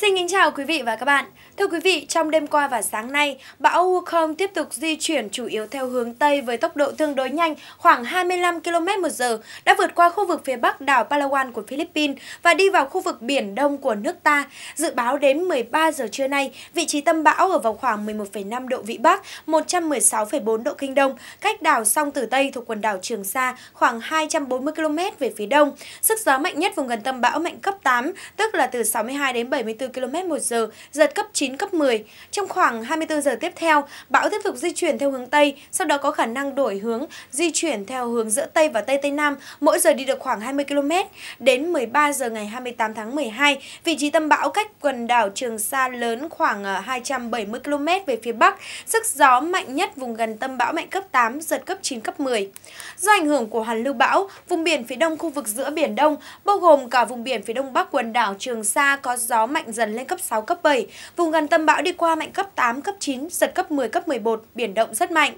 Xin kính chào quý vị và các bạn. Thưa quý vị, trong đêm qua và sáng nay, bão Wukong tiếp tục di chuyển chủ yếu theo hướng Tây với tốc độ tương đối nhanh khoảng 25 km một giờ đã vượt qua khu vực phía bắc đảo Palawan của Philippines và đi vào khu vực biển đông của nước ta. Dự báo đến 13 giờ trưa nay, vị trí tâm bão ở vào khoảng 11,5 độ Vĩ Bắc, 116,4 độ Kinh Đông, cách đảo Song Tử Tây thuộc quần đảo Trường Sa khoảng 240 km về phía đông. Sức gió mạnh nhất vùng gần tâm bão mạnh cấp 8, tức là từ 62 đến 74 24 km một giờ, giật cấp 9, cấp 10. Trong khoảng 24 giờ tiếp theo, bão tiếp tục di chuyển theo hướng Tây, sau đó có khả năng đổi hướng, di chuyển theo hướng giữa Tây và Tây Tây Nam, mỗi giờ đi được khoảng 20 km. Đến 13 giờ ngày 28 tháng 12, vị trí tâm bão cách quần đảo Trường Sa lớn khoảng 270 à, km về phía Bắc, sức gió mạnh nhất vùng gần tâm bão mạnh cấp 8, giật cấp 9, cấp 10. Do ảnh hưởng của hoàn lưu bão, vùng biển phía đông khu vực giữa Biển Đông, bao gồm cả vùng biển phía đông bắc quần đảo Trường Sa có gió mạnh dần lên cấp 6, cấp 7. Vùng gần tâm bão đi qua mạnh cấp 8, cấp 9, giật cấp 10, cấp 11, biển động rất mạnh.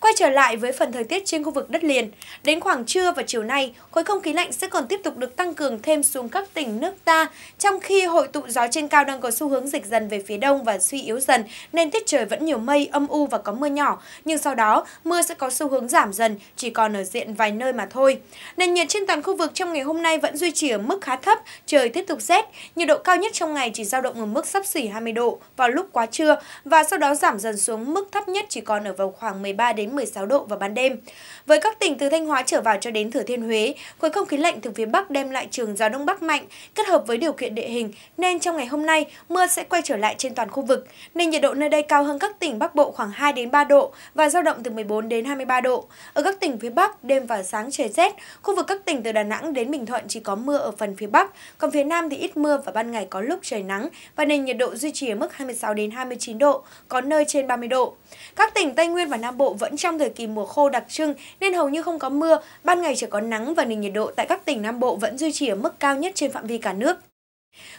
Quay trở lại với phần thời tiết trên khu vực đất liền, đến khoảng trưa và chiều nay, khối không khí lạnh sẽ còn tiếp tục được tăng cường thêm xuống các tỉnh nước ta, trong khi hội tụ gió trên cao đang có xu hướng dịch dần về phía đông và suy yếu dần, nên tiết trời vẫn nhiều mây, âm u và có mưa nhỏ, nhưng sau đó mưa sẽ có xu hướng giảm dần, chỉ còn ở diện vài nơi mà thôi. Nền nhiệt trên toàn khu vực trong ngày hôm nay vẫn duy trì ở mức khá thấp, trời tiếp tục rét, nhiệt độ cao nhất trong ngày chỉ dao động ở mức sắp xỉ 20 độ vào lúc quá trưa và sau đó giảm dần xuống mức thấp nhất chỉ còn ở vào khoảng 17 13 đến 16 độ vào ban đêm. Với các tỉnh từ Thanh Hóa trở vào cho đến Thừa Thiên Huế, khối không khí lạnh từ phía Bắc đem lại trường gió đông bắc mạnh kết hợp với điều kiện địa hình nên trong ngày hôm nay mưa sẽ quay trở lại trên toàn khu vực nên nhiệt độ nơi đây cao hơn các tỉnh Bắc Bộ khoảng 2 đến 3 độ và dao động từ 14 đến 23 độ. Ở các tỉnh phía Bắc đêm và sáng trời rét, khu vực các tỉnh từ Đà Nẵng đến Bình Thuận chỉ có mưa ở phần phía Bắc, còn phía Nam thì ít mưa và ban ngày có lúc trời nắng và nền nhiệt độ duy trì ở mức 26 đến 29 độ, có nơi trên 30 độ. Các tỉnh Tây Nguyên và Nam Bộ vẫn trong thời kỳ mùa khô đặc trưng nên hầu như không có mưa, ban ngày chỉ có nắng và nền nhiệt độ tại các tỉnh Nam Bộ vẫn duy trì ở mức cao nhất trên phạm vi cả nước.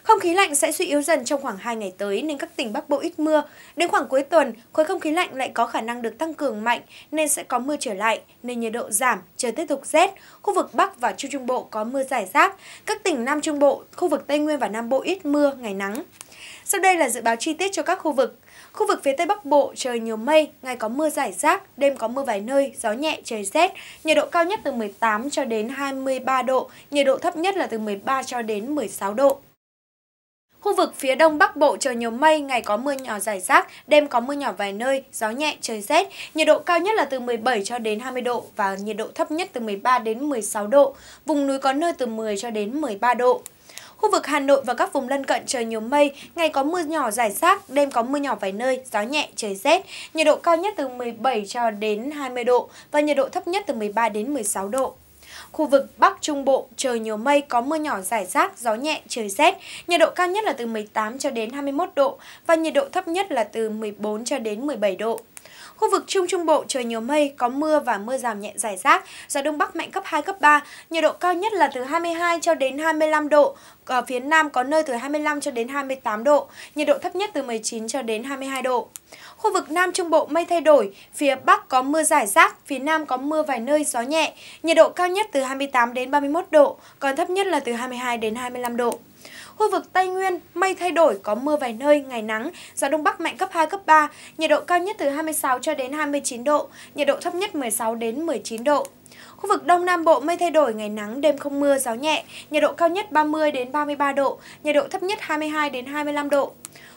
Không khí lạnh sẽ suy yếu dần trong khoảng 2 ngày tới nên các tỉnh Bắc Bộ ít mưa. Đến khoảng cuối tuần, khối không khí lạnh lại có khả năng được tăng cường mạnh nên sẽ có mưa trở lại, nên nhiệt độ giảm, trời tiếp tục rét. Khu vực Bắc và Trung Trung Bộ có mưa rải rác. Các tỉnh Nam Trung Bộ, khu vực Tây Nguyên và Nam Bộ ít mưa, ngày nắng. Sau đây là dự báo chi tiết cho các khu vực. Khu vực phía Tây Bắc Bộ trời nhiều mây, ngày có mưa rải rác, đêm có mưa vài nơi, gió nhẹ, trời rét, nhiệt độ cao nhất từ 18 cho đến 23 độ, nhiệt độ thấp nhất là từ 13 cho đến 16 độ. Khu vực phía đông bắc bộ trời nhiều mây, ngày có mưa nhỏ rải rác, đêm có mưa nhỏ vài nơi, gió nhẹ, trời rét. Nhiệt độ cao nhất là từ 17 cho đến 20 độ và nhiệt độ thấp nhất từ 13 đến 16 độ. Vùng núi có nơi từ 10 cho đến 13 độ. Khu vực Hà Nội và các vùng lân cận trời nhiều mây, ngày có mưa nhỏ rải rác, đêm có mưa nhỏ vài nơi, gió nhẹ, trời rét. Nhiệt độ cao nhất từ 17 cho đến 20 độ và nhiệt độ thấp nhất từ 13 đến 16 độ. Khu vực Bắc Trung Bộ trời nhiều mây có mưa nhỏ rải rác, gió nhẹ, trời rét. Nhiệt độ cao nhất là từ 18 cho đến 21 độ và nhiệt độ thấp nhất là từ 14 cho đến 17 độ. Khu vực Trung Trung Bộ trời nhiều mây, có mưa và mưa rào nhẹ rải rác, gió Đông Bắc mạnh cấp 2, cấp 3, nhiệt độ cao nhất là từ 22 cho đến 25 độ, ở phía Nam có nơi từ 25 cho đến 28 độ, nhiệt độ thấp nhất từ 19 cho đến 22 độ. Khu vực Nam Trung Bộ mây thay đổi, phía Bắc có mưa rải rác, phía Nam có mưa vài nơi, gió nhẹ, nhiệt độ cao nhất từ 28 đến 31 độ, còn thấp nhất là từ 22 đến 25 độ. Khu vực Tây Nguyên, mây thay đổi, có mưa vài nơi, ngày nắng, gió Đông Bắc mạnh cấp 2, cấp 3, nhiệt độ cao nhất từ 26 cho đến 29 độ, nhiệt độ thấp nhất 16 đến 19 độ. Khu vực Đông Nam Bộ mây thay đổi, ngày nắng, đêm không mưa, gió nhẹ, nhiệt độ cao nhất 30 đến 33 độ, nhiệt độ thấp nhất 22 đến 25 độ.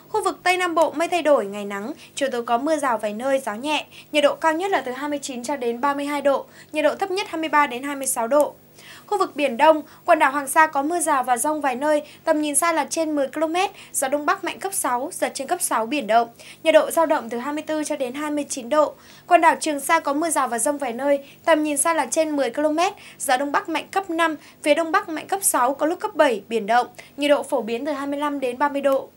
Khu vực Tây Nam Bộ mây thay đổi, ngày nắng, chiều tối có mưa rào vài nơi, gió nhẹ, nhiệt độ cao nhất là từ 29 cho đến 32 độ, nhiệt độ thấp nhất 23 đến 26 độ. Khu vực Biển Đông, quần đảo Hoàng Sa có mưa rào và rông vài nơi, tầm nhìn xa là trên 10 km, gió Đông Bắc mạnh cấp 6, giật trên cấp 6 biển động. Nhiệt độ giao động từ 24 cho đến 29 độ. Quần đảo Trường Sa có mưa rào và rông vài nơi, tầm nhìn xa là trên 10 km, gió Đông Bắc mạnh cấp 5, phía Đông Bắc mạnh cấp 6, có lúc cấp 7, biển động. Nhiệt độ phổ biến từ 25 đến 30 độ.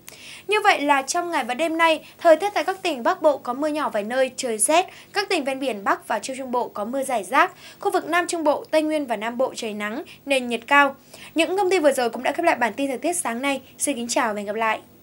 Như vậy là trong ngày và đêm nay, thời tiết tại các tỉnh Bắc Bộ có mưa nhỏ vài nơi, trời rét, các tỉnh ven biển Bắc và Trung Trung Bộ có mưa rải rác, khu vực Nam Trung Bộ, Tây Nguyên và Nam Bộ trời nắng, nền nhiệt cao. Những thông tin vừa rồi cũng đã khép lại bản tin thời tiết sáng nay. Xin kính chào và hẹn gặp lại!